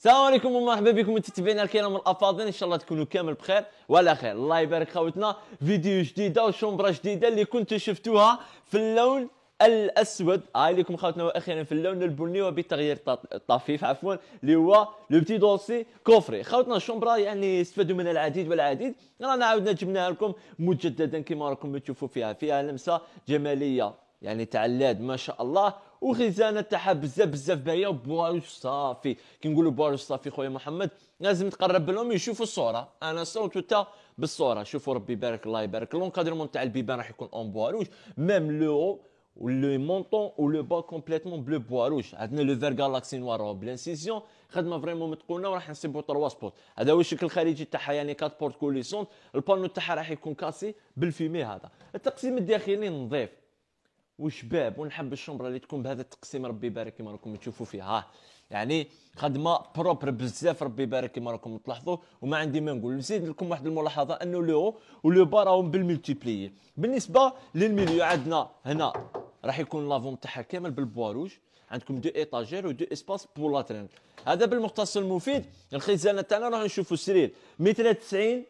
السلام عليكم ومرحبا بكم متابعينا الكرام الافاضل ان شاء الله تكونوا كامل بخير وعلى خير الله يبارك خوتنا فيديو جديده وشومبرا جديده اللي كنتوا شفتوها في اللون الاسود هاي لكم خوتنا واخيرا في اللون البني وبتغيير طفيف عفوا اللي هو لو بتي دوسي كوفري خوتنا الشومبرا يعني استفادوا منها العديد والعديد رانا عاودنا جبناها لكم مجددا كما راكم تشوفوا فيها فيها لمسه جماليه يعني تاع اللاد ما شاء الله وخزانه تاعها بزاف بزاف باهيه وبواروج صافي كي نقولوا بواروج صافي خويا محمد لازم تقرب لهم يشوفوا الصوره انا صوت تاع بالصوره شوفوا ربي يبارك الله يبارك لونكادرمون تاع البيبان راح يكون اون بواروج ميم لو لو مونطون ولو با كومبليتمون بلو بواروج عندنا لو فير غالاكسي نوار بلانسيزيون خدمه فريمون متقونه وراح نصيبو 3 سبوت هذا هو الشكل الخارجي تاعها يعني كات بورت كوليسون البانو تاعها راح يكون كاسي بالفيمي هذا التقسيم الداخلي نظيف وشباب ونحب الشومبرا اللي تكون بهذا التقسيم ربي يبارك كما راكم تشوفوا فيها ها يعني خدمه بروبر بزاف ربي يبارك كما راكم تلاحظوا وما عندي ما نقول نزيد لكم واحد الملاحظه انه لو ولو با راهم بالملتيبلي بالنسبه للميليو عندنا هنا راح يكون لافون تاعها كامل بالبواروج عندكم دو ايطاجير ودو اسباس لاترين هذا بالمختصر المفيد الخزانه تاعنا راح نشوفوا السرير 90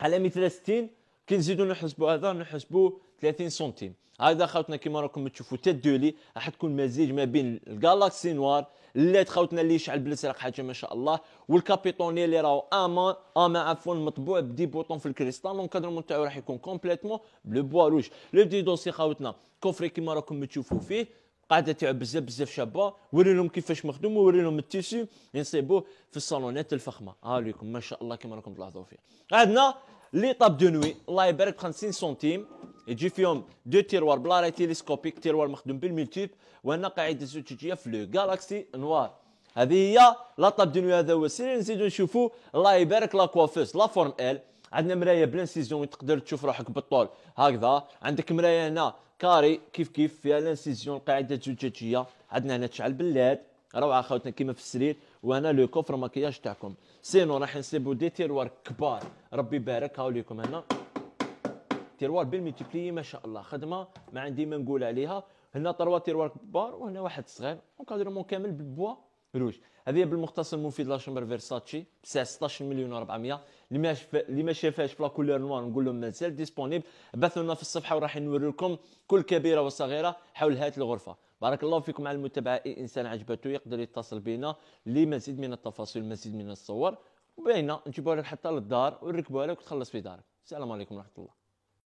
على 160 كي نزيدو نحسبوا هذا نحسبوا 30 سنتيم هذا خاوتنا كيما راكم تشوفوا دولي راح تكون مزيج ما بين الجالاكسي نوار اللات تخاوتنا اللي يشعل بالازرق حاجه ما شاء الله والكابيتوني اللي راهو اما اما عفوا مطبوع بدي بوطون في الكريستال لونكادرمون تاعو راح يكون كومبليتمون بلو بوا روج لو دي دوسي خاوتنا كوفري كيما راكم تشوفوا فيه قاعده تاعو بزاف بزاف شابه وري لهم كيفاش مخدوم وري لهم التيسيو ينصيبوه في الصالونات الفخمه ها لكم ما شاء الله كيما راكم تلاحظوا فيه عندنا طاب دو نوي الله يبارك ب 50 سنتيم يجي فيهم دو تيروار بلا راي تيليسكوبيك تيروار مخدوم بالميلتيب وهنا قاعده زجاجيه في لو جالاكسي نوار هذه هي لا طاب دو نوي هذا هو السيري نزيدو نشوفو الله يبارك لا كوافوس لا فورم ال عندنا مرايه بلانسيزيون تقدر تشوف روحك بالطول هكذا عندك مرايه هنا كاري كيف كيف فيها لانسيزيون قاعده زجاجيه عندنا هنا تشعل بلاد روعه خاوتنا كيما في السرير وهنا لو كوفر ماكياج تاعكم سينو راح نسيبو دي تيروار كبار ربي يبارك هاو ليكم هنا تيروار بالميتيبلي ما شاء الله خدمه ما عندي ما نقول عليها هنا تروا تيروار كبار وهنا واحد صغير اونكادرومون كامل بالبوا روج هذه بالمختصر مفيد لاشامبر فيرساتشي بساعة 16 مليون و400 اللي ما اللي ما شافهاش في لاكولور نوار نقول لهم مازال ديسبونيبل بثوا لنا في الصفحه وراح نوريكم لكم كل كبيره وصغيره حول هذه الغرفه بارك الله فيكم على المتابعه اي انسان عجبته يقدر يتصل بنا لمزيد من التفاصيل مزيد من الصور وبينا نجيبوها لك حتى للدار ونركبوها لك وتخلص في دارك السلام عليكم ورحمه الله